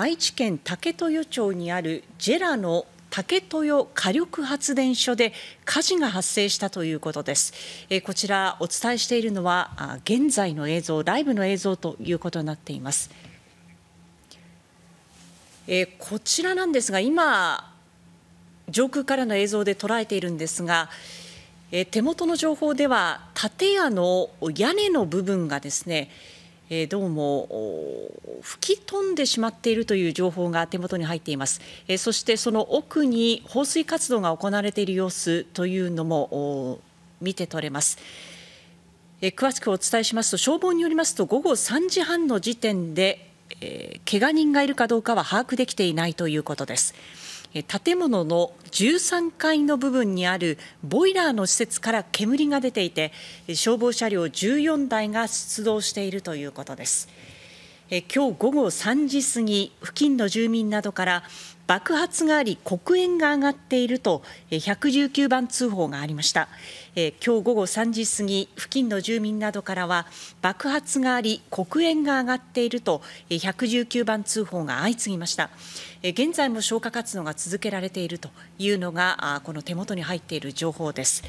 愛知県武豊町にあるジェラの竹豊火力発電所で火事が発生したということです。えこちらお伝えしているのは現在の映像、ライブの映像ということになっています。えこちらなんですが、今上空からの映像で捉えているんですが。え手元の情報では建屋の屋根の部分がですねえー、どうも吹き飛んでしまっているという情報が手元に入っています、えー、そしてその奥に放水活動が行われている様子というのも見て取れます、えー、詳しくお伝えしますと消防によりますと午後3時半の時点で、えー、怪我人がいるかどうかは把握できていないということです建物の13階の部分にあるボイラーの施設から煙が出ていて消防車両14台が出動しているということです。え今日午後3時過ぎ付近の住民などから爆発があり黒煙が上がっていると119番通報がありました、え今日午後3時過ぎ付近の住民などからは爆発があり黒煙が上がっていると119番通報が相次ぎました、え現在も消火活動が続けられているというのがこの手元に入っている情報です